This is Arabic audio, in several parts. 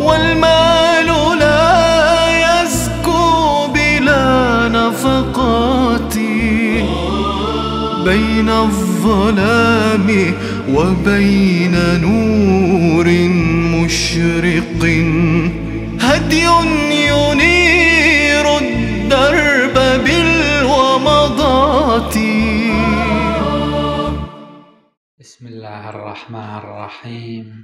والمال لا يزكو بلا نفقات بين الظلام وبين نور مشرق هدي ينير الدرب بالومضات بسم الله الرحمن الرحيم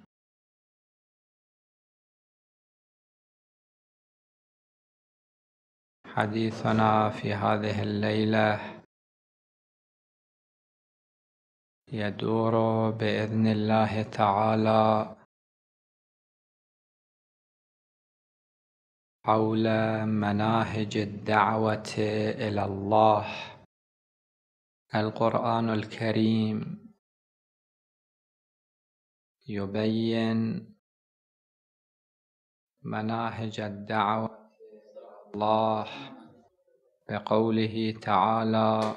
حديثنا في هذه الليلة يدور بإذن الله تعالى حول مناهج الدعوة إلى الله القرآن الكريم يبين مناهج الدعوة الله بقوله تعالى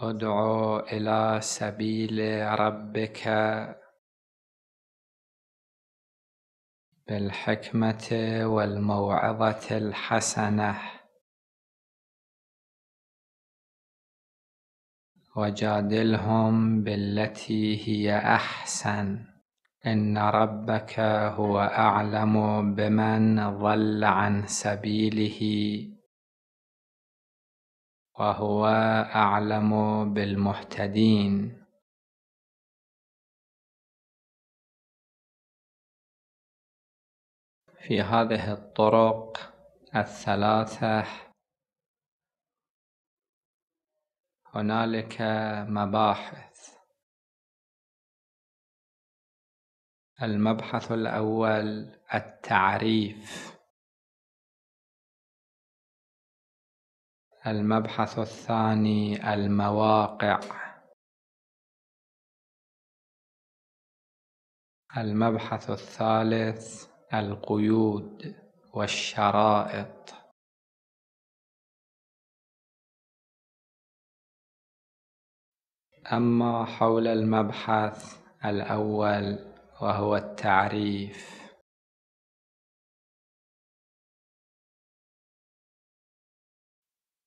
ادعو الى سبيل ربك بالحكمه والموعظه الحسنه وجادلهم بالتي هي احسن إن ربك هو أعلم بمن ضل عن سبيله وهو أعلم بالمهتدين في هذه الطرق الثلاثة هنالك مباحث المبحث الأول التعريف المبحث الثاني المواقع المبحث الثالث القيود والشرائط أما حول المبحث الأول وهو التعريف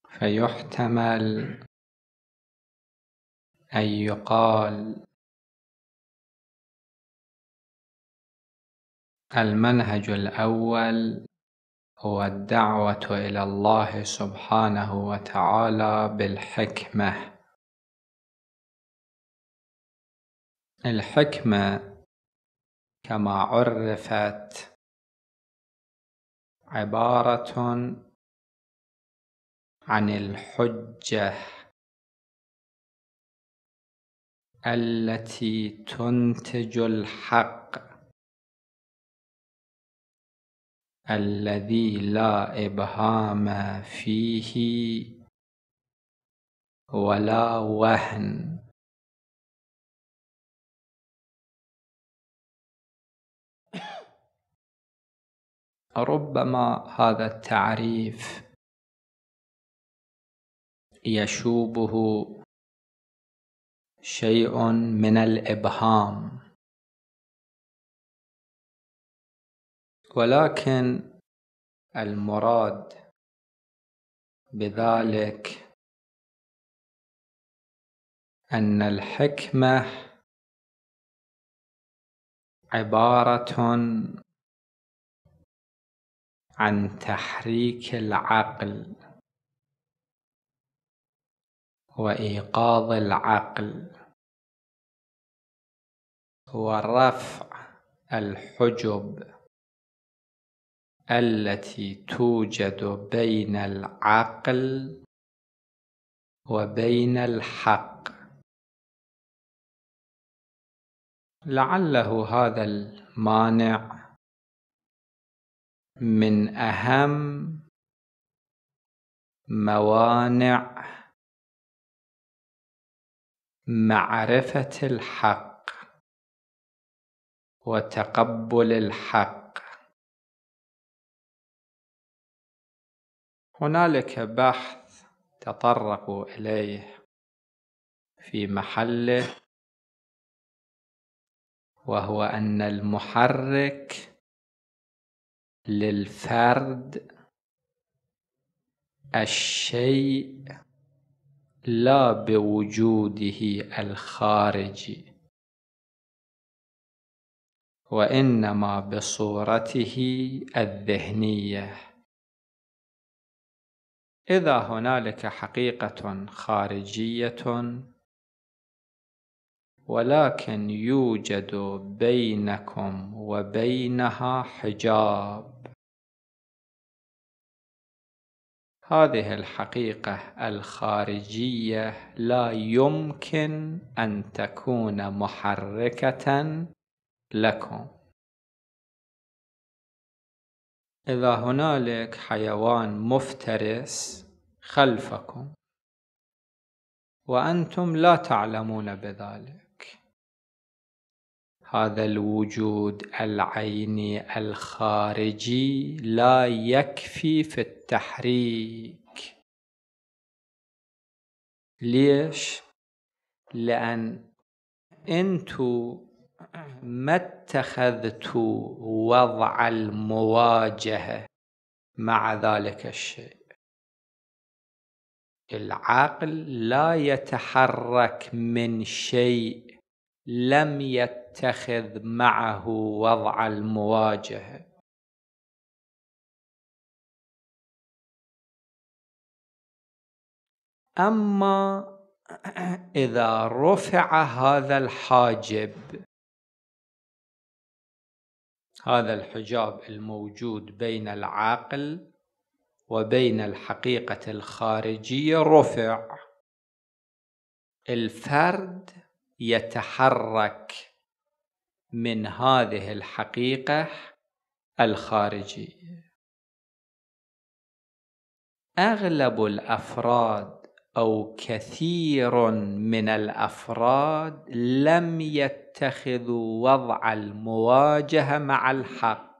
فيحتمل أن يقال المنهج الأول هو الدعوة إلى الله سبحانه وتعالى بالحكمة الحكمة كما عرفت عبارة عن الحجة التي تنتج الحق الذي لا إبهام فيه ولا وهن ربما هذا التعريف يشوبه شيء من الابهام ولكن المراد بذلك ان الحكمه عباره عن تحريك العقل وإيقاظ العقل ورفع الحجب التي توجد بين العقل وبين الحق لعله هذا المانع من أهم موانع معرفة الحق وتقبل الحق هنالك بحث تطرق إليه في محله وهو أن المحرك للفرد الشيء لا بوجوده الخارجي وانما بصورته الذهنيه اذا هنالك حقيقه خارجيه ولكن يوجد بينكم وبينها حجاب هذه الحقيقة الخارجية لا يمكن أن تكون محركة لكم إذا هنالك حيوان مفترس خلفكم وأنتم لا تعلمون بذلك هذا الوجود العيني الخارجي لا يكفي في التحريك ليش لان انتو ما اتخذتوا وضع المواجهه مع ذلك الشيء العقل لا يتحرك من شيء لم يتخذ معه وضع المواجهه اما اذا رفع هذا الحاجب هذا الحجاب الموجود بين العقل وبين الحقيقه الخارجيه رفع الفرد يتحرك من هذه الحقيقة الخارجية أغلب الأفراد أو كثير من الأفراد لم يتخذوا وضع المواجهة مع الحق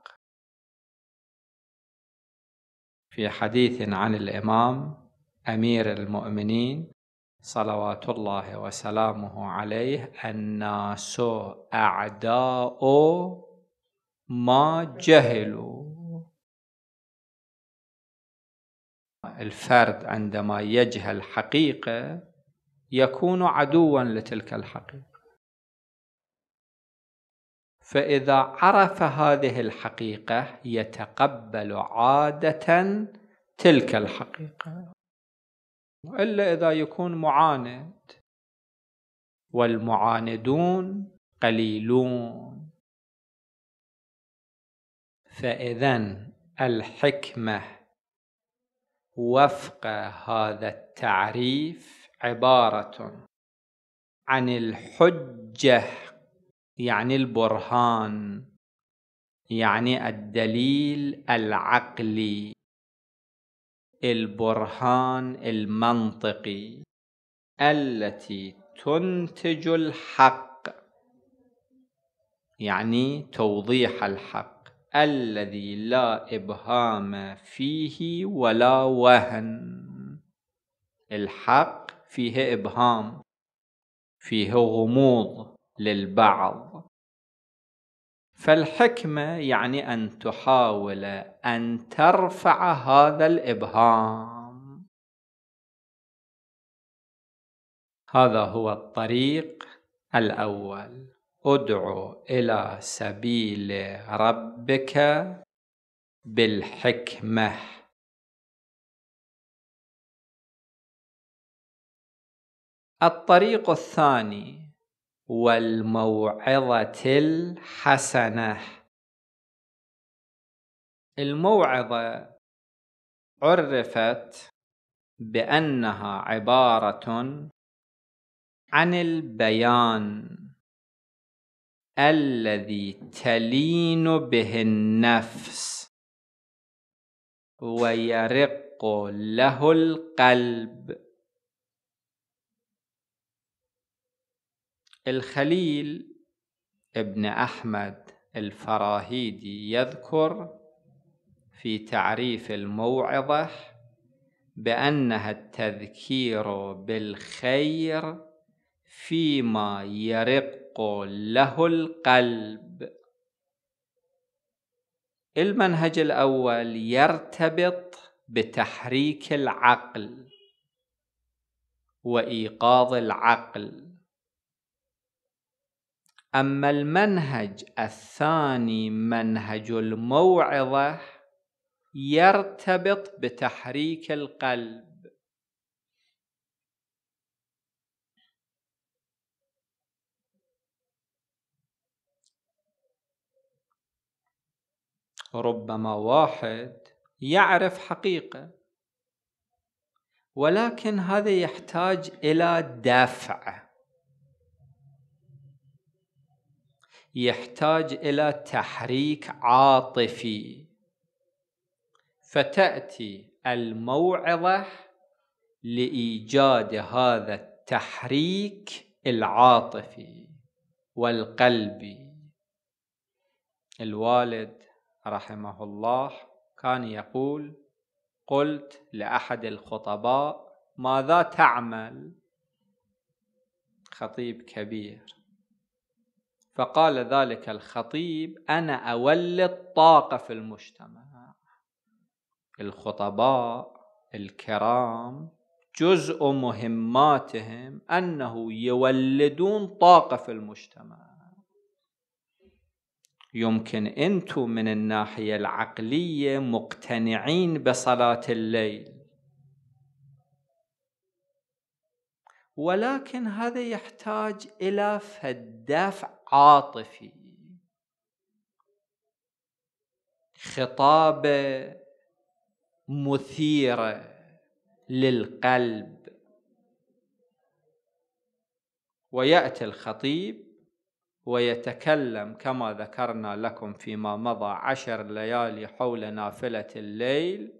في حديث عن الإمام أمير المؤمنين صلوات الله وسلامه عليه الناس أعداء ما جهلوا الفرد عندما يجهل حقيقة يكون عدوا لتلك الحقيقة فإذا عرف هذه الحقيقة يتقبل عادة تلك الحقيقة إلا إذا يكون معاند والمعاندون قليلون فإذا الحكمة وفق هذا التعريف عبارة عن الحجة يعني البرهان يعني الدليل العقلي البرهان المنطقي التي تنتج الحق يعني توضيح الحق الذي لا إبهام فيه ولا وهن الحق فيه إبهام فيه غموض للبعض فالحكمة يعني أن تحاول أن ترفع هذا الإبهام هذا هو الطريق الأول ادع إلى سبيل ربك بالحكمة الطريق الثاني والموعظة الحسنة الموعظة عرفت بأنها عبارة عن البيان الذي تلين به النفس ويرق له القلب الخليل ابن أحمد الفراهيدي يذكر في تعريف الموعظة بأنها التذكير بالخير فيما يرق له القلب المنهج الأول يرتبط بتحريك العقل وإيقاظ العقل أما المنهج الثاني منهج الموعظة يرتبط بتحريك القلب ربما واحد يعرف حقيقة ولكن هذا يحتاج إلى دافعه يحتاج الى تحريك عاطفي فتاتي الموعظه لايجاد هذا التحريك العاطفي والقلبي الوالد رحمه الله كان يقول قلت لاحد الخطباء ماذا تعمل خطيب كبير فقال ذلك الخطيب أنا أولد طاقة في المجتمع الخطباء الكرام جزء مهماتهم أنه يولدون طاقة في المجتمع يمكن أنتم من الناحية العقلية مقتنعين بصلاة الليل ولكن هذا يحتاج الى فدافع عاطفي خطابه مثيره للقلب وياتي الخطيب ويتكلم كما ذكرنا لكم فيما مضى عشر ليالي حول نافله الليل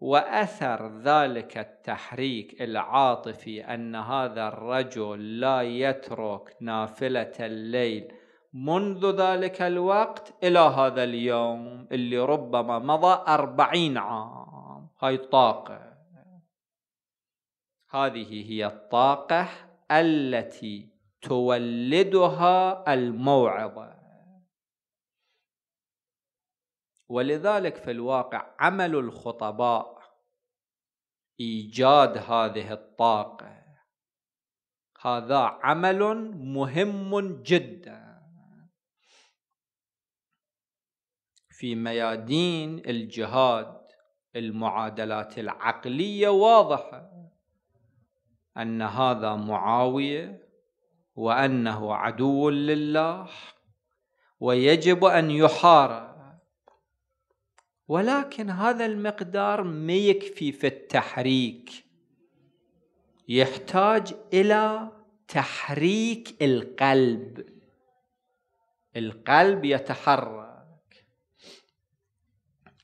واثر ذلك التحريك العاطفي ان هذا الرجل لا يترك نافله الليل منذ ذلك الوقت الى هذا اليوم اللي ربما مضى اربعين عام هاي الطاقه هذه هي الطاقه التي تولدها الموعظه ولذلك في الواقع عمل الخطباء ايجاد هذه الطاقه هذا عمل مهم جدا في ميادين الجهاد المعادلات العقليه واضحه ان هذا معاويه وانه عدو لله ويجب ان يحارب ولكن هذا المقدار ما يكفي في التحريك يحتاج الى تحريك القلب القلب يتحرك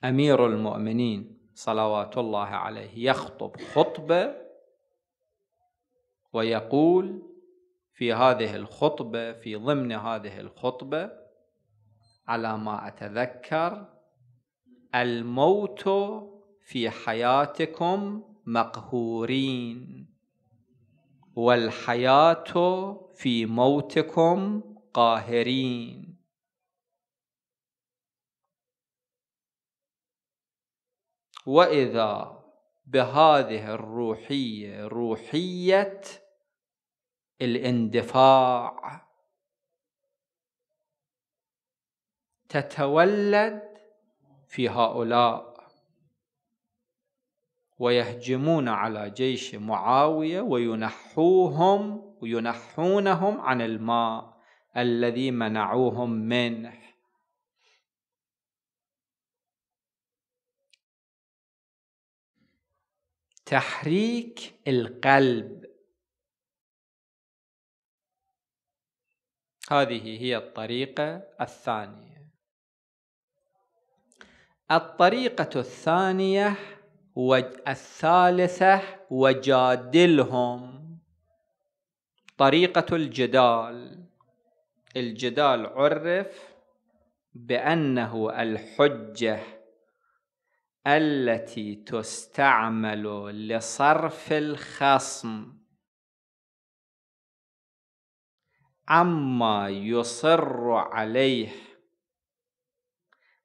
امير المؤمنين صلوات الله عليه يخطب خطبه ويقول في هذه الخطبه في ضمن هذه الخطبه على ما اتذكر الموت في حياتكم مقهورين والحياة في موتكم قاهرين وإذا بهذه الروحية روحية الاندفاع تتولد في هؤلاء ويهجمون على جيش معاوية وينحوهم وينحونهم عن الماء الذي منعوهم منه تحريك القلب هذه هي الطريقة الثانية الطريقة الثانية الثالثة وجادلهم طريقة الجدال الجدال عرف بأنه الحجة التي تستعمل لصرف الخصم عما يصر عليه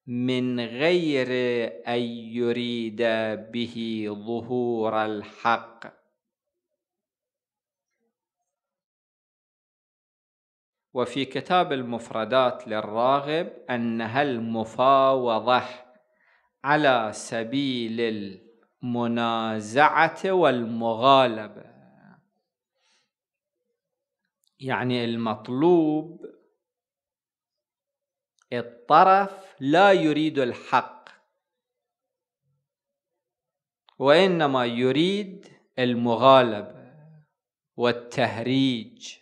من غير أن يريد به ظهور الحق وفي كتاب المفردات للراغب أنها المفاوضة على سبيل المنازعة والمغالبة يعني المطلوب الطرف لا يريد الحق وإنما يريد المغالبة والتهريج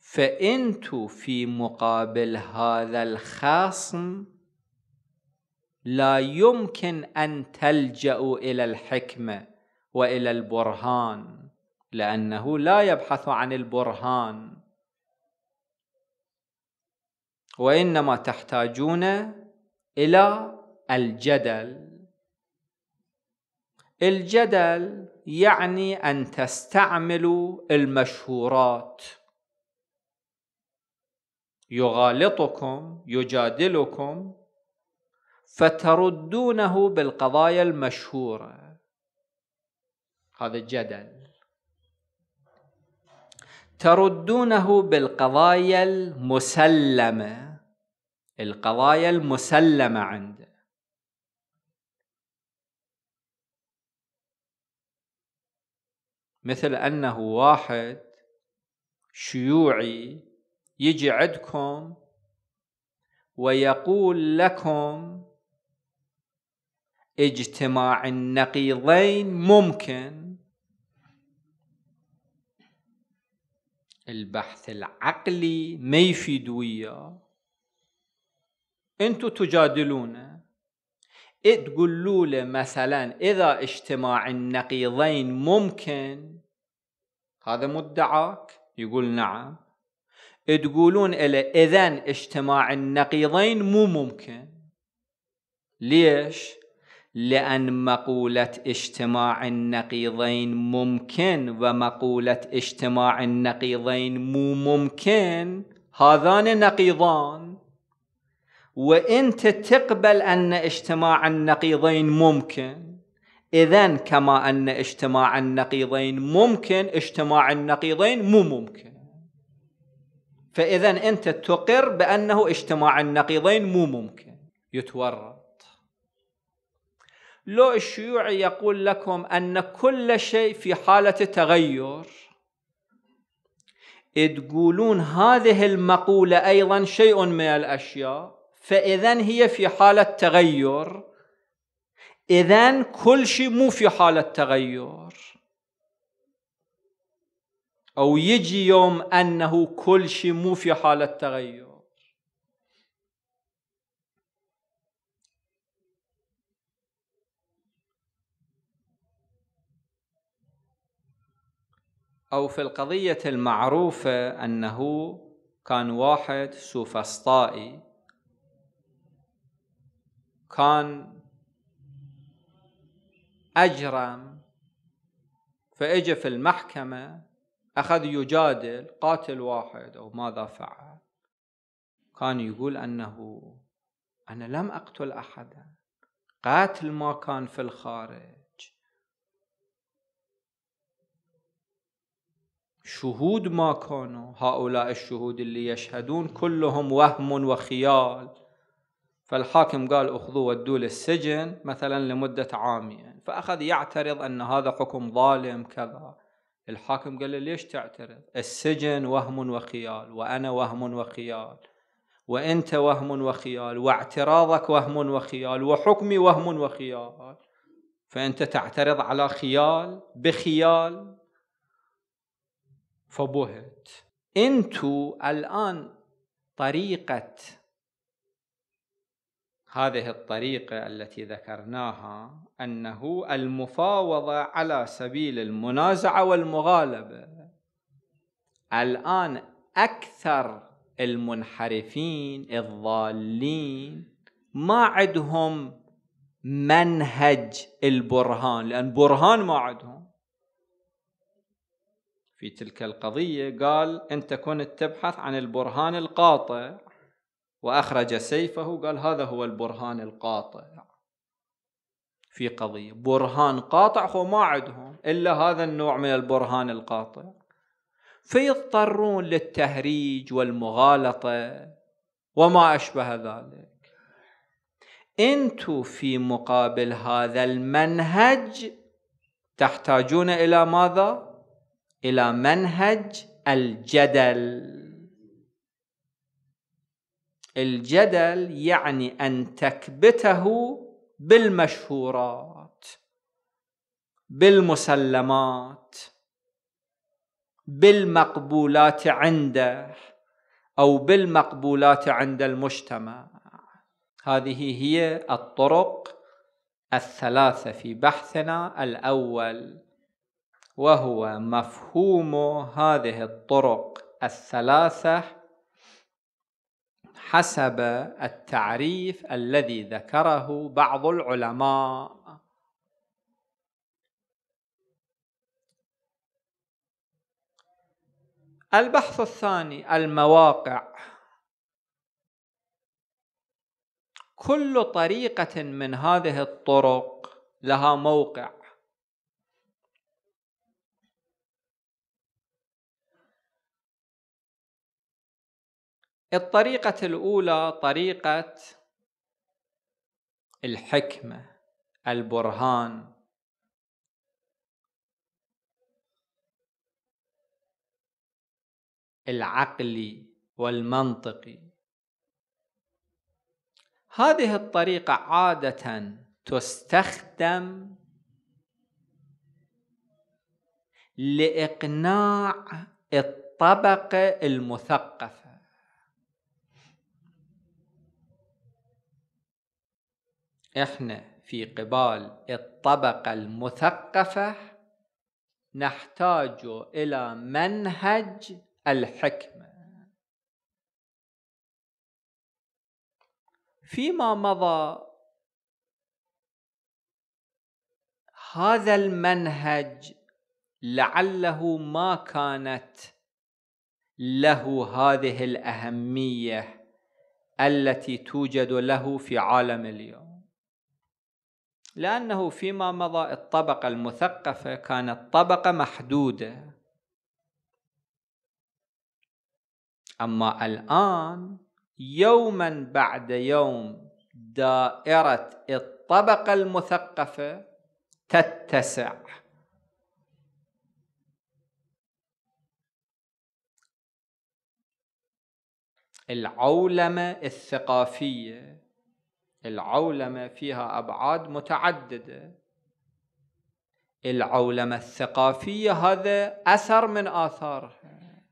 فانت في مقابل هذا الخصم لا يمكن أن تلجأوا إلى الحكمة وإلى البرهان لأنه لا يبحث عن البرهان وإنما تحتاجون إلى الجدل الجدل يعني أن تستعملوا المشهورات يغالطكم يجادلكم فتردونه بالقضايا المشهورة هذا الجدل تردونه بالقضايا المسلمه القضايا المسلمة عنده مثل أنه واحد شيوعي يجي عندكم ويقول لكم اجتماع النقيضين ممكن البحث العقلي ما يفيد وياه انتو تجادلون إيه تقولوا له مثلا اذا اجتماع النقيضين ممكن هذا مدعاك يقول نعم تقولون له اذا اجتماع النقيضين مو ممكن ليش لأن مقولة اجتماع النقيضين ممكن ومقولة اجتماع النقيضين مو ممكن هذان نقيضان وانت تقبل ان اجتماع النقيضين ممكن اذا كما ان اجتماع النقيضين ممكن اجتماع النقيضين مو ممكن فاذا انت تقر بانه اجتماع النقيضين مو ممكن يتورط لو الشيوعي يقول لكم ان كل شيء في حاله تغير تقولون هذه المقوله ايضا شيء من الاشياء فإذا هي في حالة تغير إذا كل شيء مو في حالة تغير أو يجي يوم أنه كل شيء مو في حالة تغير أو في القضية المعروفة أنه كان واحد سوفسطائي كان أجرم فإجا في المحكمة أخذ يجادل قاتل واحد أو ماذا فعل كان يقول أنه أنا لم أقتل أحدا قاتل ما كان في الخارج شهود ما كانوا هؤلاء الشهود اللي يشهدون كلهم وهم وخيال فالحاكم قال أخذوه ودوه للسجن مثلا لمدة عام يعني فأخذ يعترض أن هذا حكم ظالم كذا الحاكم قال له ليش تعترض السجن وهم وخيال وأنا وهم وخيال وأنت وهم وخيال واعتراضك وهم وخيال وحكمي وهم وخيال فأنت تعترض على خيال بخيال فبهت أنتوا الآن طريقة هذه الطريقة التي ذكرناها أنه المفاوضة على سبيل المنازعة والمغالبة الآن أكثر المنحرفين الضالين ما عندهم منهج البرهان لأن برهان ما عندهم في تلك القضية قال أنت كنت تبحث عن البرهان القاطع وأخرج سيفه قال هذا هو البرهان القاطع في قضية برهان قاطع هو ما عندهم إلا هذا النوع من البرهان القاطع فيضطرون للتهريج والمغالطة وما أشبه ذلك أنتم في مقابل هذا المنهج تحتاجون إلى ماذا؟ إلى منهج الجدل الجدل يعني أن تكبته بالمشهورات بالمسلمات بالمقبولات عنده أو بالمقبولات عند المجتمع هذه هي الطرق الثلاثة في بحثنا الأول وهو مفهوم هذه الطرق الثلاثة حسب التعريف الذي ذكره بعض العلماء البحث الثاني المواقع كل طريقة من هذه الطرق لها موقع الطريقة الأولى طريقة الحكمة البرهان العقلي والمنطقي هذه الطريقة عادة تستخدم لإقناع الطبقة المثقفة احنا في قبال الطبقة المثقفة نحتاج إلى منهج الحكمة فيما مضى هذا المنهج لعله ما كانت له هذه الأهمية التي توجد له في عالم اليوم لأنه فيما مضى الطبقة المثقفة كانت طبقة محدودة أما الآن يوما بعد يوم دائرة الطبقة المثقفة تتسع العولمة الثقافية العولمة فيها أبعاد متعددة العولمة الثقافية هذا أثر من آثارها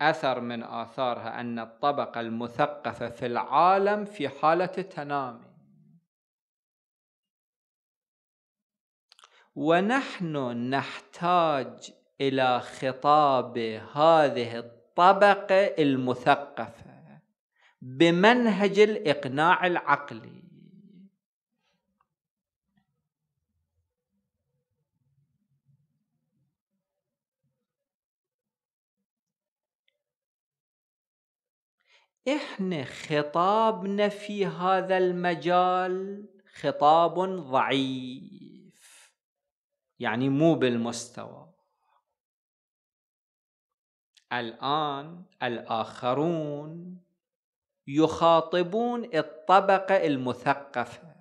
أثر من آثارها أن الطبقة المثقفة في العالم في حالة تنامي ونحن نحتاج إلى خطاب هذه الطبقة المثقفة بمنهج الإقناع العقلي احنا خطابنا في هذا المجال خطاب ضعيف يعني مو بالمستوى الان الاخرون يخاطبون الطبقة المثقفة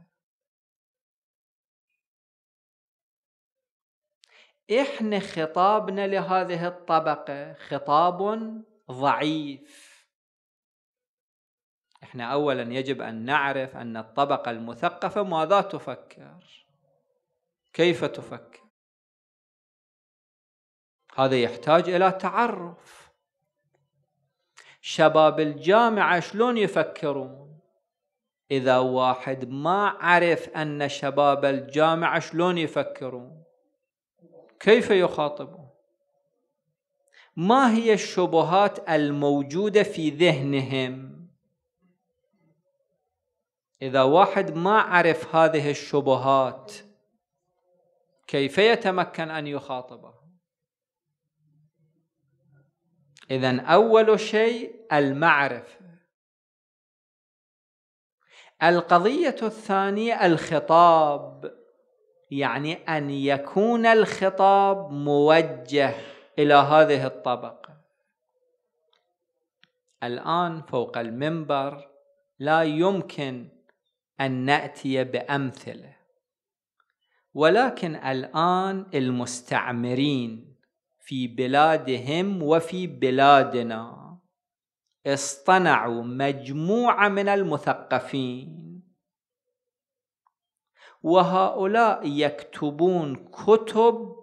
احنا خطابنا لهذه الطبقة خطاب ضعيف احنا اولا يجب ان نعرف ان الطبقة المثقفة ماذا تفكر كيف تفكر هذا يحتاج الى تعرف شباب الجامعة شلون يفكرون إذا واحد ما عرف أن شباب الجامعة شلون يفكرون كيف يخاطبون ما هي الشبهات الموجودة في ذهنهم إذا واحد ما عرف هذه الشبهات كيف يتمكن أن يخاطبه إذا أول شيء المعرفة القضية الثانية الخطاب يعني أن يكون الخطاب موجه إلى هذه الطبقة الآن فوق المنبر لا يمكن أن نأتي بأمثلة ولكن الآن المستعمرين في بلادهم وفي بلادنا اصطنعوا مجموعه من المثقفين وهؤلاء يكتبون كتب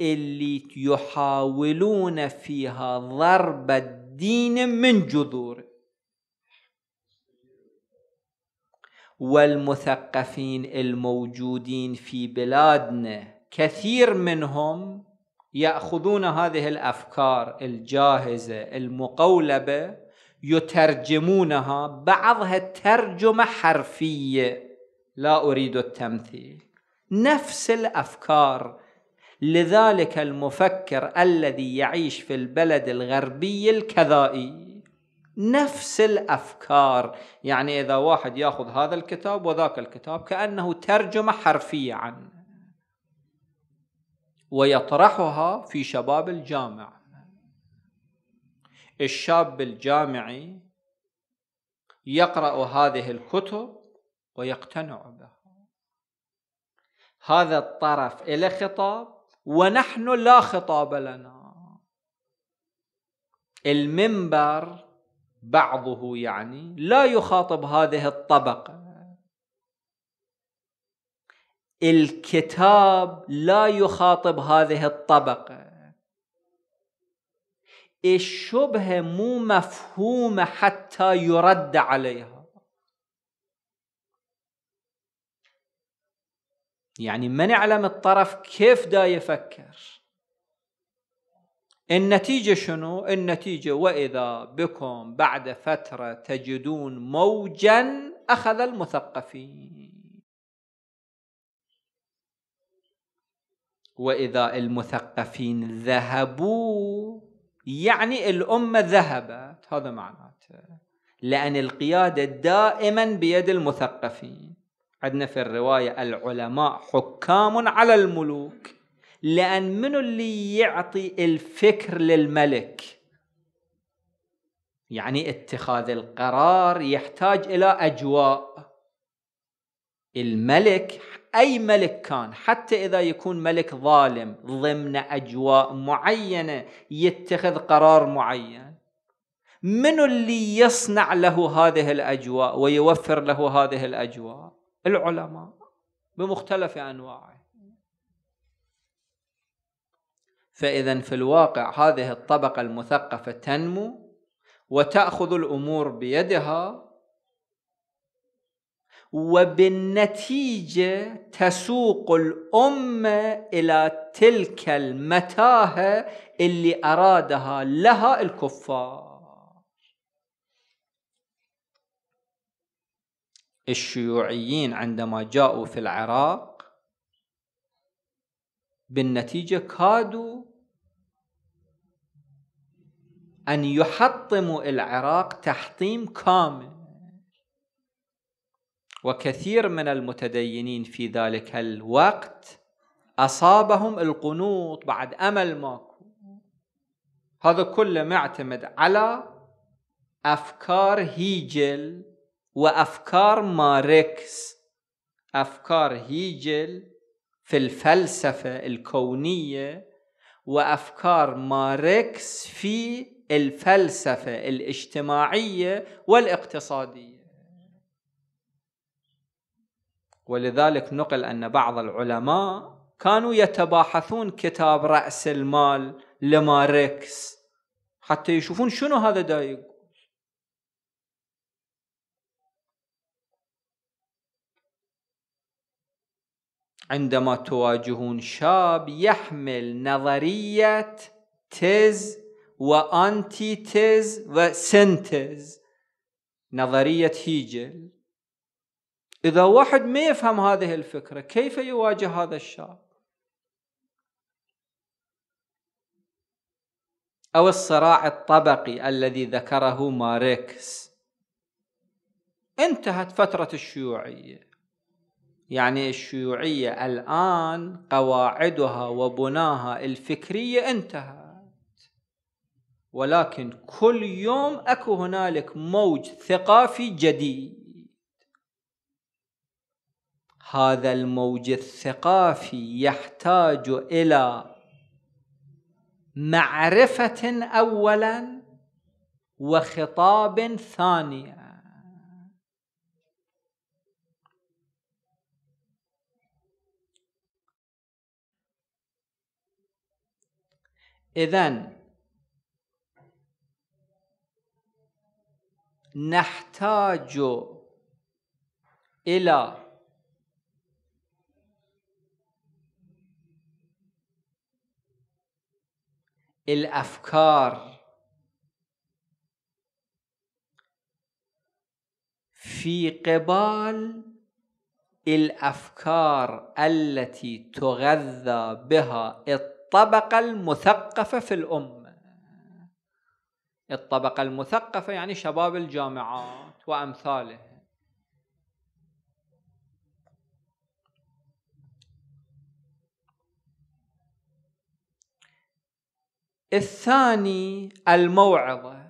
اللي يحاولون فيها ضرب الدين من جذوره والمثقفين الموجودين في بلادنا كثير منهم ياخذون هذه الافكار الجاهزه المقولبه يترجمونها بعضها ترجمه حرفيه لا اريد التمثيل نفس الافكار لذلك المفكر الذي يعيش في البلد الغربي الكذائي نفس الافكار يعني اذا واحد ياخذ هذا الكتاب وذاك الكتاب كانه ترجمه حرفيه عنه ويطرحها في شباب الجامع الشاب الجامعي يقرأ هذه الكتب ويقتنع بها هذا الطرف إلى خطاب ونحن لا خطاب لنا المنبر بعضه يعني لا يخاطب هذه الطبقة الكتاب لا يخاطب هذه الطبقة الشبهة مو مفهومة حتى يرد عليها يعني من يعلم الطرف كيف دا يفكر النتيجة شنو؟ النتيجة وإذا بكم بعد فترة تجدون موجا أخذ المثقفين وإذا المثقفين ذهبوا يعني الأمة ذهبت هذا معناته لأن القيادة دائما بيد المثقفين عندنا في الرواية العلماء حكام على الملوك لأن منو اللي يعطي الفكر للملك يعني اتخاذ القرار يحتاج إلى أجواء الملك أي ملك كان حتى إذا يكون ملك ظالم ضمن أجواء معينة يتخذ قرار معين من اللي يصنع له هذه الأجواء ويوفر له هذه الأجواء العلماء بمختلف أنواعه فإذا في الواقع هذه الطبقة المثقفة تنمو وتأخذ الأمور بيدها وبالنتيجة تسوق الأمة إلى تلك المتاهة اللي أرادها لها الكفار الشيوعيين عندما جاءوا في العراق بالنتيجة كادوا أن يحطموا العراق تحطيم كامل وكثير من المتدينين في ذلك الوقت أصابهم القنوط بعد أمل ماكو هذا كله معتمد على أفكار هيجل وأفكار ماركس أفكار هيجل في الفلسفة الكونية وأفكار ماركس في الفلسفة الاجتماعية والاقتصادية ولذلك نقل أن بعض العلماء كانوا يتباحثون كتاب رأس المال لماركس حتى يشوفون شنو هذا دايق عندما تواجهون شاب يحمل نظرية تز وأنتي تز وسنتز نظرية هيجل إذا واحد ما يفهم هذه الفكرة كيف يواجه هذا الشاب أو الصراع الطبقي الذي ذكره ماركس انتهت فترة الشيوعية يعني الشيوعية الآن قواعدها وبناها الفكرية انتهت ولكن كل يوم أكو هنالك موج ثقافي جديد هذا الموج الثقافي يحتاج إلى معرفة أولا وخطاب ثانيا إذا نحتاج إلى الافكار في قبال الافكار التي تغذى بها الطبقه المثقفه في الامه الطبقه المثقفه يعني شباب الجامعات وامثاله الثاني الموعظة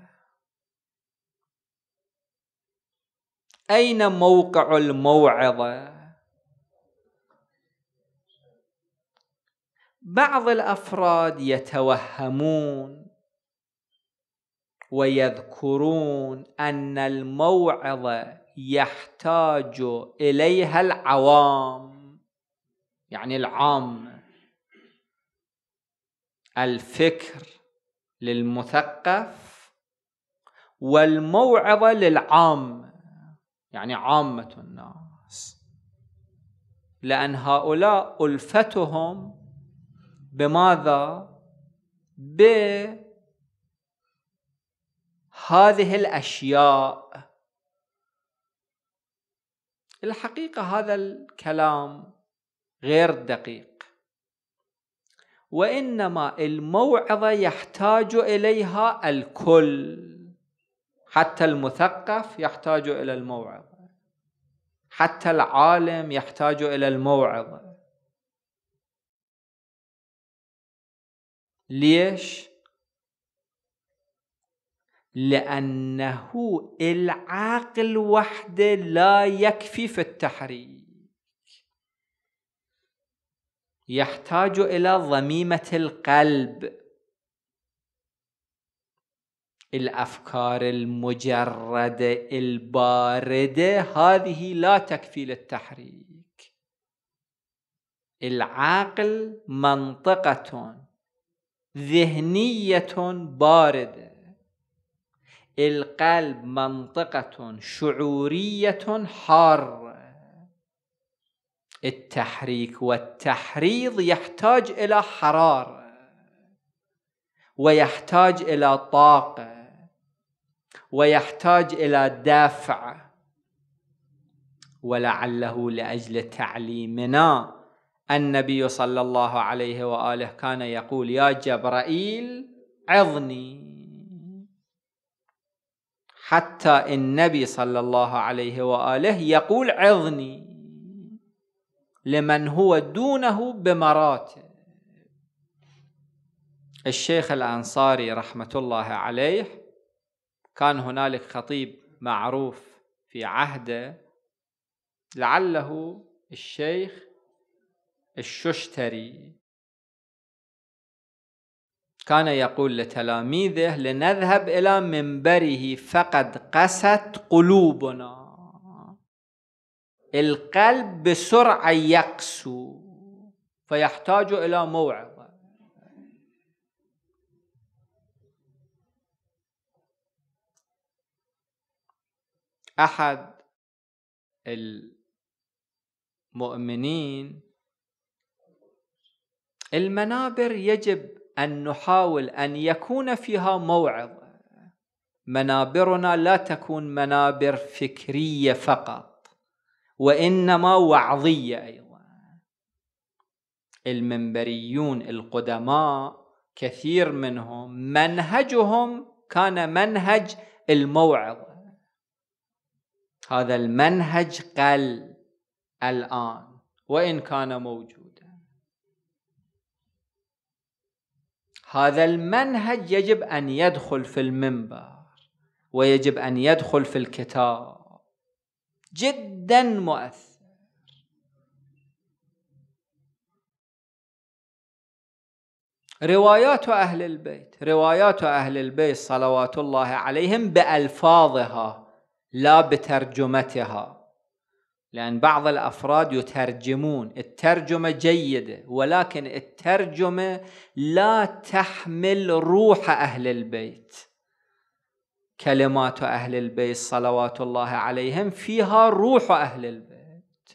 أين موقع الموعظة؟ بعض الأفراد يتوهمون ويذكرون أن الموعظة يحتاج إليها العوام يعني العامة الفكر للمثقف والموعظة للعام يعني عامة الناس لأن هؤلاء ألفتهم بماذا؟ بهذه الأشياء الحقيقة هذا الكلام غير دقيق وانما الموعظه يحتاج اليها الكل حتى المثقف يحتاج الى الموعظه حتى العالم يحتاج الى الموعظه ليش لانه العقل وحده لا يكفي في التحرير يحتاج إلى ضميمة القلب الأفكار المجردة الباردة هذه لا تكفي للتحريك العقل منطقة ذهنية باردة القلب منطقة شعورية حارة التحريك والتحريض يحتاج الى حراره ويحتاج الى طاقه ويحتاج الى دافع ولعله لاجل تعليمنا النبي صلى الله عليه واله كان يقول يا جبرائيل عظني حتى النبي صلى الله عليه واله يقول عظني لمن هو دونه بمراتب الشيخ الأنصاري رحمة الله عليه كان هنالك خطيب معروف في عهده لعله الشيخ الششتري كان يقول لتلاميذه لنذهب إلى منبره فقد قست قلوبنا القلب بسرعة يقسو فيحتاج إلى موعظة أحد المؤمنين المنابر يجب أن نحاول أن يكون فيها موعظة منابرنا لا تكون منابر فكرية فقط وإنما وعظية أيضا المنبريون القدماء كثير منهم منهجهم كان منهج الموعظة هذا المنهج قل الآن وإن كان موجودا هذا المنهج يجب أن يدخل في المنبر ويجب أن يدخل في الكتاب جدا مؤثر روايات أهل البيت روايات أهل البيت صلوات الله عليهم بألفاظها لا بترجمتها لأن بعض الأفراد يترجمون الترجمة جيدة ولكن الترجمة لا تحمل روح أهل البيت كلمات أهل البيت صلوات الله عليهم فيها روح أهل البيت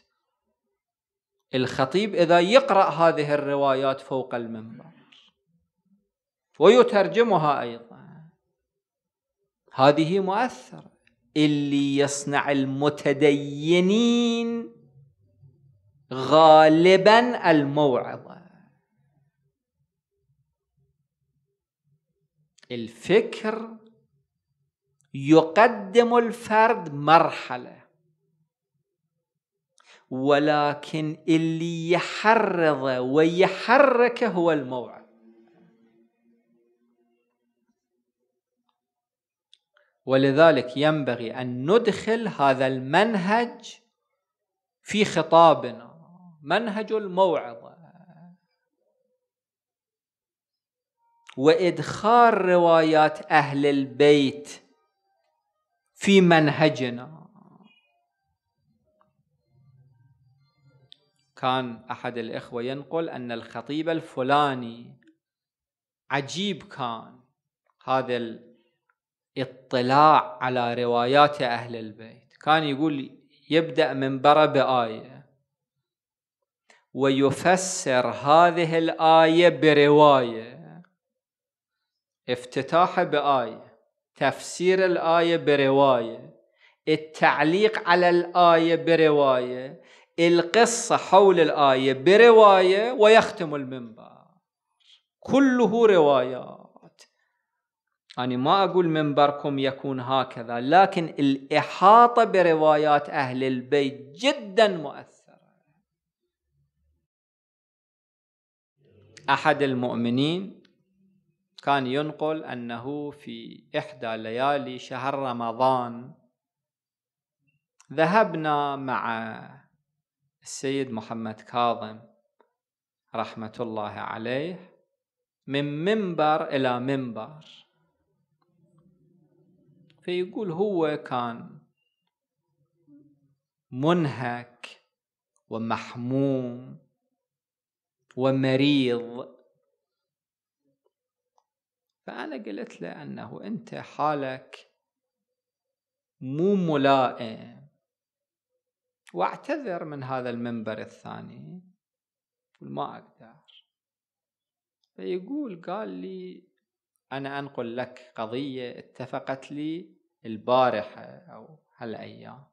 الخطيب إذا يقرأ هذه الروايات فوق المنبر ويترجمها أيضا هذه مؤثرة اللي يصنع المتدينين غالبا الموعظة الفكر يقدم الفرد مرحلة ولكن اللي يحرضه ويحركه هو الموعد ولذلك ينبغي أن ندخل هذا المنهج في خطابنا منهج الموعظة وإدخال روايات أهل البيت في منهجنا كان احد الاخوه ينقل ان الخطيب الفلاني عجيب كان هذا الاطلاع على روايات اهل البيت كان يقول يبدا من بره بايه ويفسر هذه الايه بروايه افتتاحه بايه تفسير الآية برواية التعليق على الآية برواية القصة حول الآية برواية ويختم المنبر كله روايات أنا ما أقول منبركم يكون هكذا لكن الإحاطة بروايات أهل البيت جدا مؤثرة أحد المؤمنين كان ينقل أنه في إحدى ليالي شهر رمضان ذهبنا مع السيد محمد كاظم رحمة الله عليه من منبر إلى منبر فيقول هو كان منهك ومحموم ومريض فأنا قلت له أنه أنت حالك مو ملائم واعتذر من هذا المنبر الثاني ما أقدر فيقول قال لي أنا أنقل لك قضية اتفقت لي البارحة أو هالأيام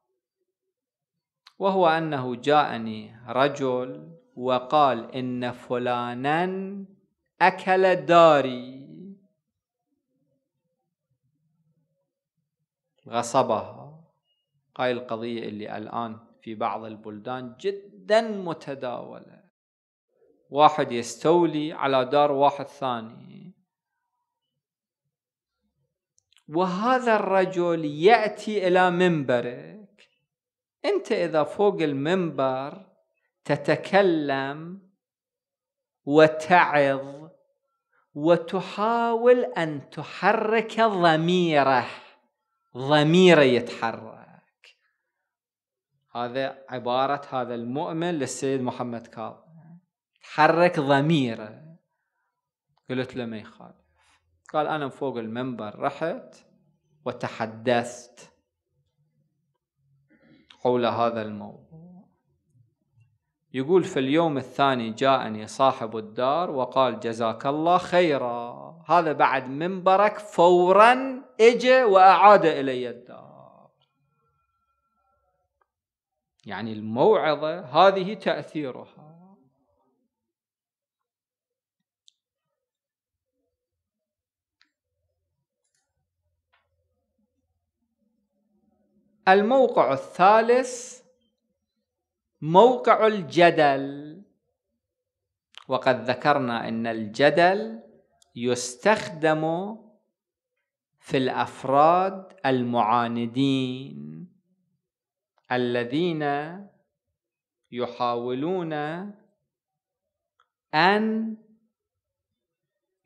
وهو أنه جاءني رجل وقال إن فلانا أكل داري غصبها هاي القضية اللي الآن في بعض البلدان جدا متداولة واحد يستولي على دار واحد ثاني وهذا الرجل يأتي إلى منبرك أنت إذا فوق المنبر تتكلم وتعظ وتحاول أن تحرك ضميره ضميره يتحرك هذا عبارة هذا المؤمن للسيد محمد كاظم تحرك ضميره قلت له ما يخالف قال أنا فوق المنبر رحت وتحدثت حول هذا الموضوع يقول في اليوم الثاني جاءني صاحب الدار وقال جزاك الله خيرا هذا بعد منبرك فورا اجى واعاد الي الدار يعني الموعظه هذه تاثيرها الموقع الثالث موقع الجدل وقد ذكرنا ان الجدل يستخدم في الافراد المعاندين الذين يحاولون ان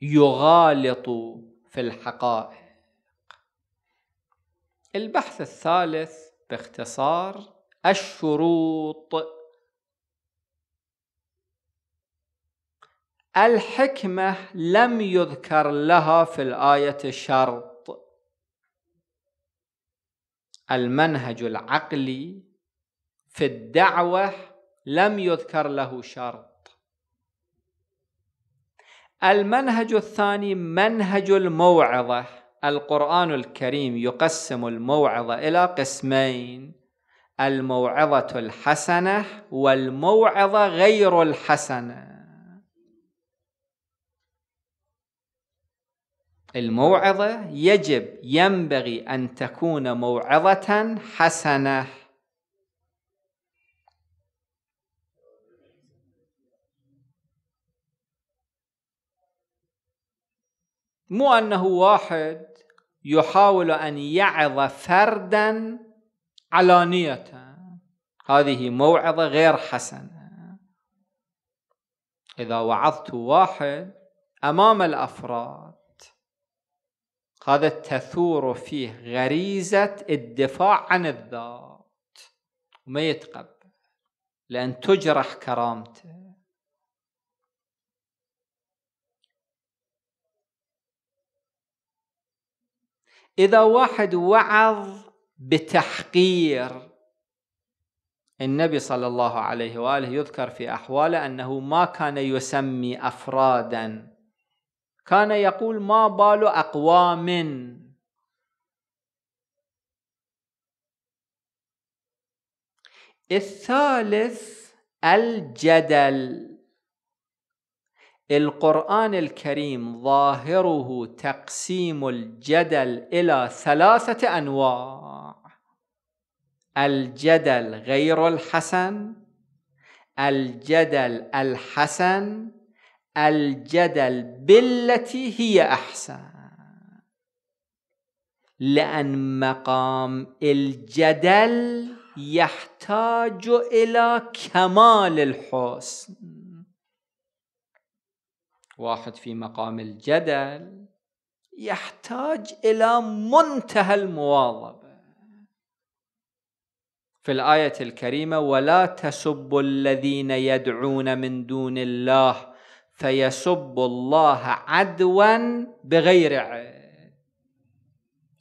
يغالطوا في الحقائق البحث الثالث باختصار الشروط الحكمة لم يذكر لها في الآية شرط المنهج العقلي في الدعوة لم يذكر له شرط المنهج الثاني منهج الموعظة القرآن الكريم يقسم الموعظة إلى قسمين الموعظة الحسنة والموعظة غير الحسنة الموعظة يجب ينبغي أن تكون موعظة حسنة مو أنه واحد يحاول أن يعظ فردا علانية هذه موعظة غير حسنة إذا وعظت واحد أمام الأفراد هذا تثور فيه غريزة الدفاع عن الذات وما يتقبل لأن تجرح كرامته إذا واحد وعظ بتحقير النبي صلى الله عليه وآله يذكر في أحواله أنه ما كان يسمي أفرادا كان يقول ما بال أقوام الثالث الجدل القرآن الكريم ظاهره تقسيم الجدل إلى ثلاثة أنواع الجدل غير الحسن الجدل الحسن الجدل بالتي هي أحسن لأن مقام الجدل يحتاج إلى كمال الحسن واحد في مقام الجدل يحتاج إلى منتهى المواظبة في الآية الكريمة ولا تسبوا الذين يدعون من دون الله فيسب الله عدوا بغير علم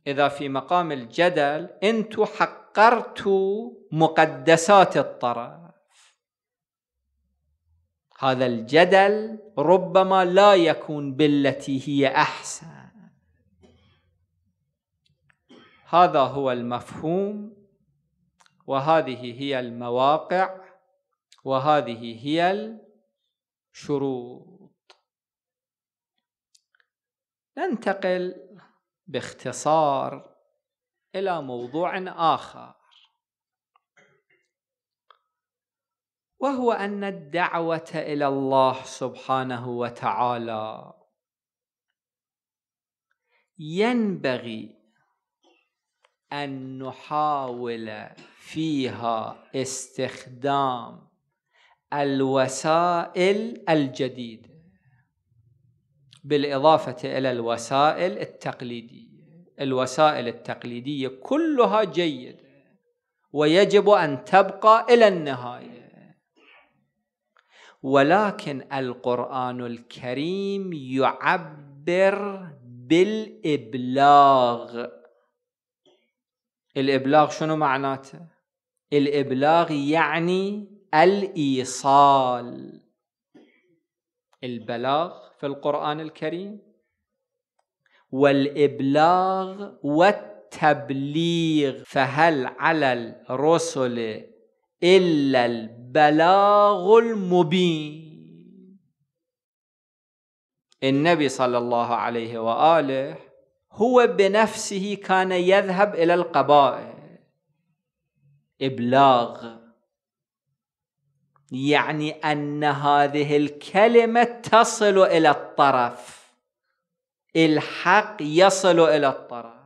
إذا في مقام الجدل أنتم حقرتوا مقدسات الطرف هذا الجدل ربما لا يكون بالتي هي أحسن هذا هو المفهوم وهذه هي المواقع وهذه هي شروط ننتقل باختصار الى موضوع اخر وهو ان الدعوه الى الله سبحانه وتعالى ينبغي ان نحاول فيها استخدام الوسائل الجديدة بالإضافة إلى الوسائل التقليدية الوسائل التقليدية كلها جيدة ويجب أن تبقى إلى النهاية ولكن القرآن الكريم يعبر بالإبلاغ الإبلاغ شنو معناته؟ الإبلاغ يعني الايصال البلاغ في القران الكريم والابلاغ والتبليغ فهل على الرسل الا البلاغ المبين النبي صلى الله عليه واله هو بنفسه كان يذهب الى القبائل ابلاغ يعني أن هذه الكلمة تصل إلى الطرف الحق يصل إلى الطرف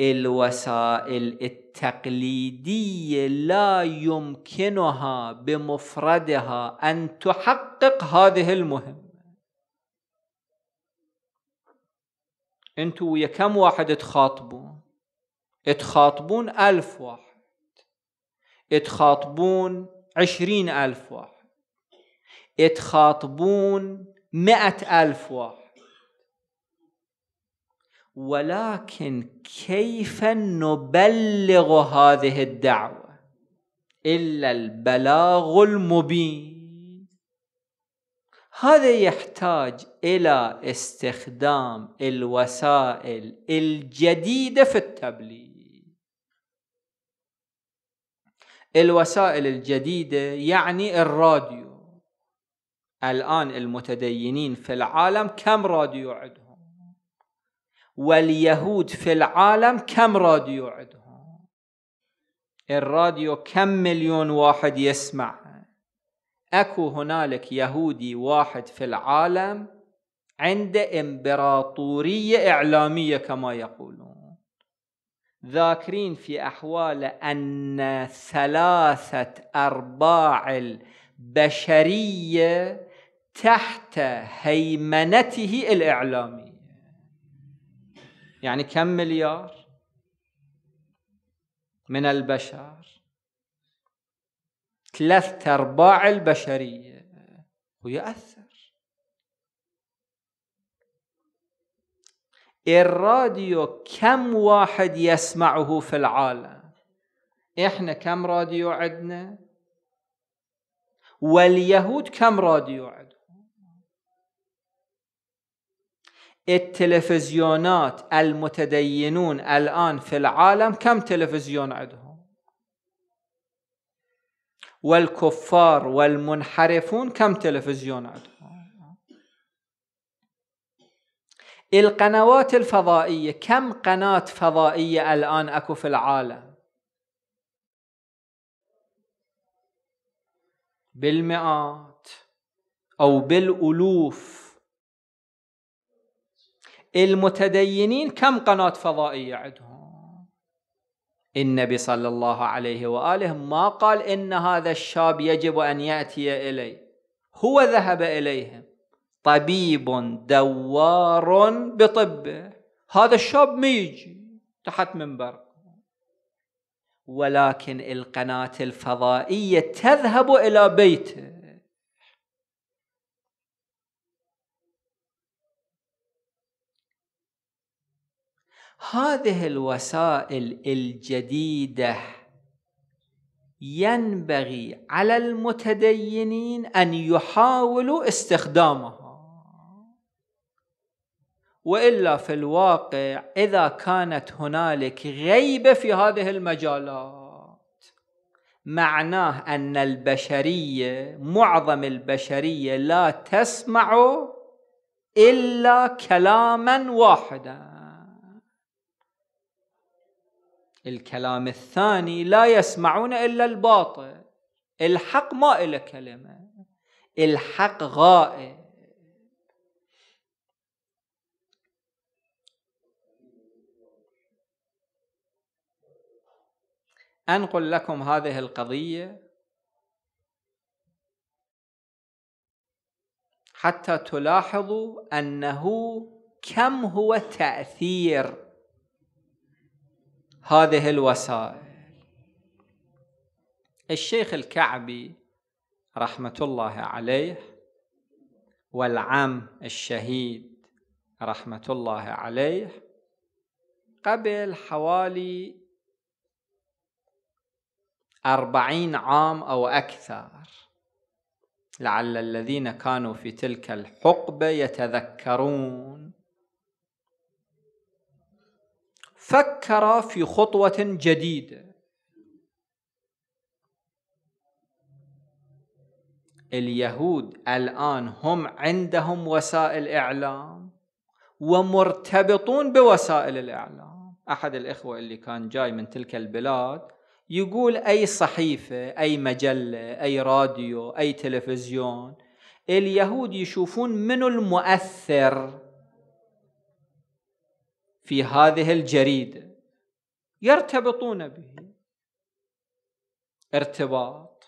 الوسائل التقليدية لا يمكنها بمفردها أن تحقق هذه المهمة انتوا ويا كم واحد تخاطبون تخاطبون ألف واحد تخاطبون عشرين ألف واحد تخاطبون مئة ألف واحد ولكن كيف نبلغ هذه الدعوة إلا البلاغ المبين هذا يحتاج إلى استخدام الوسائل الجديدة في التبليغ الوسائل الجديدة يعني الراديو الآن المتدينين في العالم كم راديو عندهم واليهود في العالم كم راديو عندهم الراديو كم مليون واحد يسمع اكو هنالك يهودي واحد في العالم عنده امبراطورية إعلامية كما يقولون ذاكرين في أحواله أن ثلاثة أرباع البشرية تحت هيمنته الإعلامية يعني كم مليار من البشر ثلاثة أرباع البشرية ويأثر الراديو كم واحد يسمعه في العالم احنا كم راديو عندنا واليهود كم راديو عندهم التلفزيونات المتدينون الآن في العالم كم تلفزيون عندهم والكفار والمنحرفون كم تلفزيون عندهم القنوات الفضائية كم قناة فضائية الآن أكو في العالم بالمئات أو بالألوف المتدينين كم قناة فضائية عندهم النبي صلى الله عليه وآله ما قال إن هذا الشاب يجب أن يأتي إلي هو ذهب إليهم طبيب دوار بطبه هذا الشاب ما يجي تحت منبر ولكن القناة الفضائية تذهب إلى بيته هذه الوسائل الجديدة ينبغي على المتدينين أن يحاولوا استخدامها والا في الواقع اذا كانت هنالك غيبه في هذه المجالات معناه ان البشريه معظم البشريه لا تسمع الا كلاما واحدا الكلام الثاني لا يسمعون الا الباطل الحق ما له كلمه الحق غائب أنقل لكم هذه القضية حتى تلاحظوا أنه كم هو تأثير هذه الوسائل الشيخ الكعبي رحمة الله عليه والعم الشهيد رحمة الله عليه قبل حوالي أربعين عام أو أكثر لعل الذين كانوا في تلك الحقبة يتذكرون فكر في خطوة جديدة اليهود الآن هم عندهم وسائل إعلام ومرتبطون بوسائل الإعلام أحد الإخوة اللي كان جاي من تلك البلاد يقول أي صحيفة أي مجلة أي راديو أي تلفزيون اليهود يشوفون من المؤثر في هذه الجريدة يرتبطون به ارتباط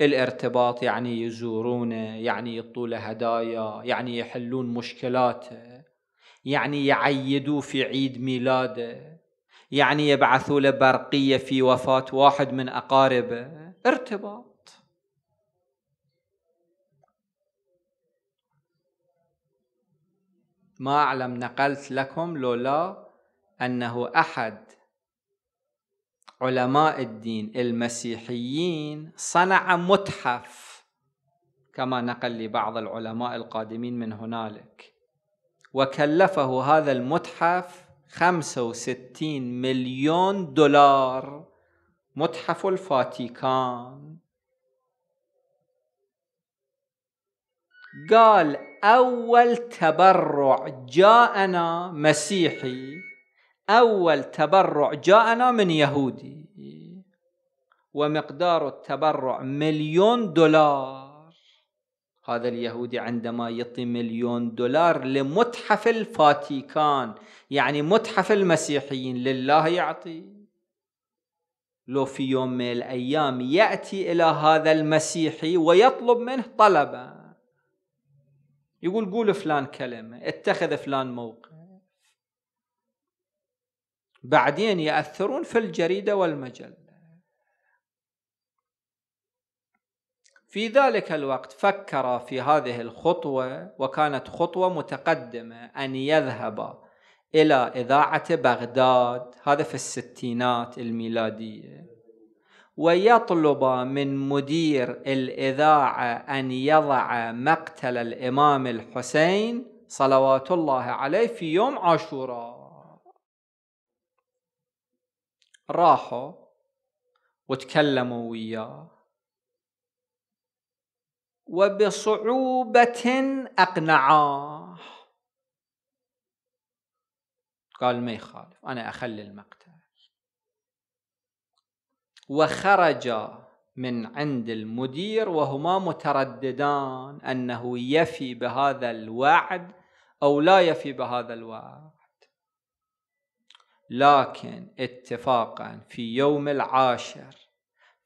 الارتباط يعني يزورونه يعني يطول له هدايا يعني يحلون مشكلاته يعني يعيدوه في عيد ميلاده يعني يبعثوا له برقية في وفاة واحد من أقاربه ارتباط ما أعلم نقلت لكم لولا أنه أحد علماء الدين المسيحيين صنع متحف كما نقل لي بعض العلماء القادمين من هنالك وكلفه هذا المتحف 65 مليون دولار متحف الفاتيكان قال أول تبرع جاءنا مسيحي أول تبرع جاءنا من يهودي ومقدار التبرع مليون دولار هذا اليهودي عندما يعطي مليون دولار لمتحف الفاتيكان يعني متحف المسيحيين لله يعطي لو في يوم من الأيام يأتي إلى هذا المسيحي ويطلب منه طلبة يقول قول فلان كلمة اتخذ فلان موقف بعدين يأثرون في الجريدة والمجلة في ذلك الوقت فكر في هذه الخطوة وكانت خطوة متقدمة أن يذهب إلى إذاعة بغداد هذا في الستينات الميلادية ويطلب من مدير الإذاعة أن يضع مقتل الإمام الحسين صلوات الله عليه في يوم عاشوراء راحوا وتكلموا وياه وبصعوبة أقنعاه قال ما يخالف أنا أخلي المقتل وخرج من عند المدير وهما مترددان أنه يفي بهذا الوعد أو لا يفي بهذا الوعد لكن اتفاقا في يوم العاشر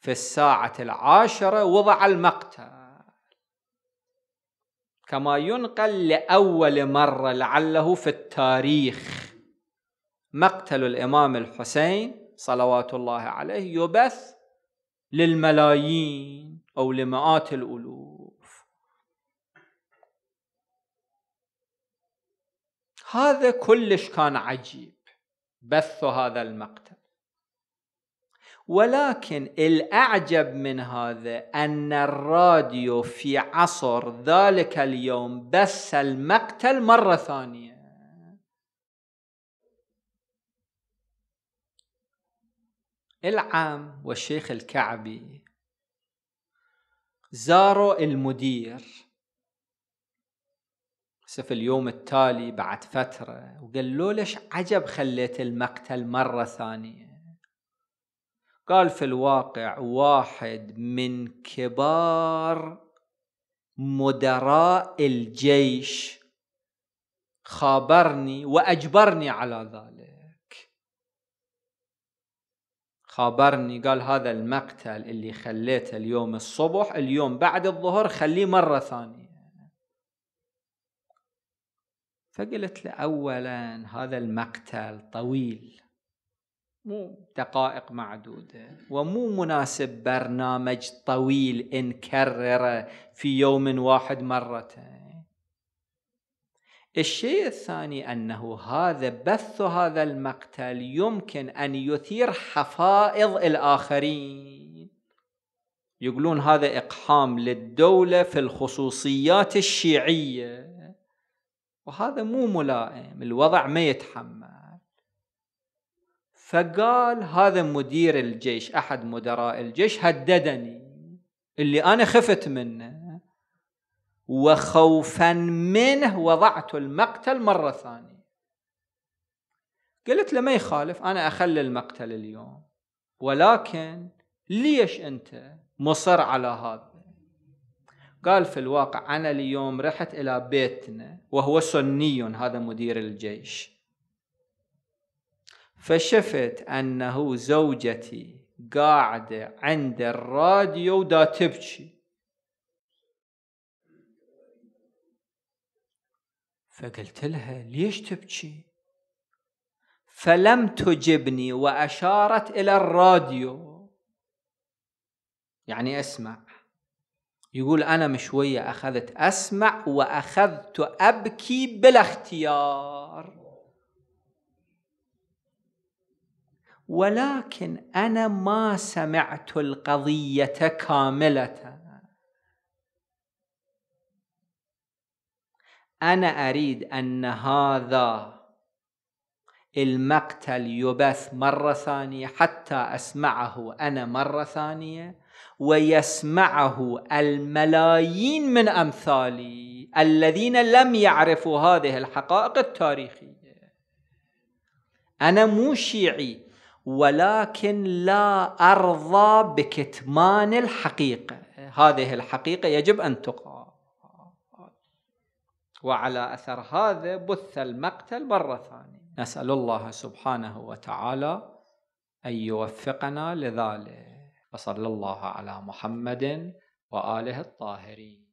في الساعة العاشرة وضع المقتل كما ينقل لأول مرة لعله في التاريخ مقتل الإمام الحسين صلوات الله عليه يبث للملايين أو لمئات الألوف هذا كلش كان عجيب بث هذا المقتل ولكن الأعجب من هذا أن الراديو في عصر ذلك اليوم بث المقتل مرة ثانية العام والشيخ الكعبي زاروا المدير في اليوم التالي بعد فترة وقالوا ليش عجب خليت المقتل مرة ثانية قال في الواقع واحد من كبار مدراء الجيش خابرني واجبرني على ذلك خابرني قال هذا المقتل اللي خليته اليوم الصبح اليوم بعد الظهر خليه مره ثانيه فقلت له اولا هذا المقتل طويل مو دقائق معدودة ومو مناسب برنامج طويل نكرره في يوم واحد مرتين الشيء الثاني أنه هذا بث هذا المقتل يمكن أن يثير حفائظ الآخرين يقولون هذا إقحام للدولة في الخصوصيات الشيعية وهذا مو ملائم الوضع ما يتحمل فقال هذا مدير الجيش احد مدراء الجيش هددني اللي انا خفت منه وخوفا منه وضعت المقتل مره ثانيه قلت له ما يخالف انا اخلي المقتل اليوم ولكن ليش انت مصر على هذا قال في الواقع انا اليوم رحت الى بيتنا وهو سني هذا مدير الجيش فشفت أنه زوجتي قاعدة عند الراديو دا تبكي فقلت لها ليش تبكي فلم تجبني وأشارت إلى الراديو يعني أسمع يقول أنا مشوية أخذت أسمع وأخذت أبكي بلا اختيار ولكن انا ما سمعت القضيه كامله انا اريد ان هذا المقتل يبث مره ثانيه حتى اسمعه انا مره ثانيه ويسمعه الملايين من امثالي الذين لم يعرفوا هذه الحقائق التاريخيه انا مو شيعي ولكن لا أرضى بكتمان الحقيقة هذه الحقيقة يجب أن تقال وعلى أثر هذا بث المقتل مرة ثانية نسأل الله سبحانه وتعالى أن يوفقنا لذلك وصلى الله على محمد وآله الطاهرين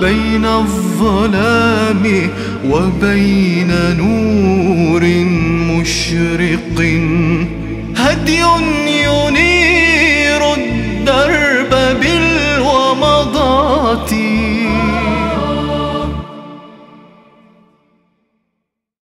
بين الظلام وبين نور مشرق هدي ينير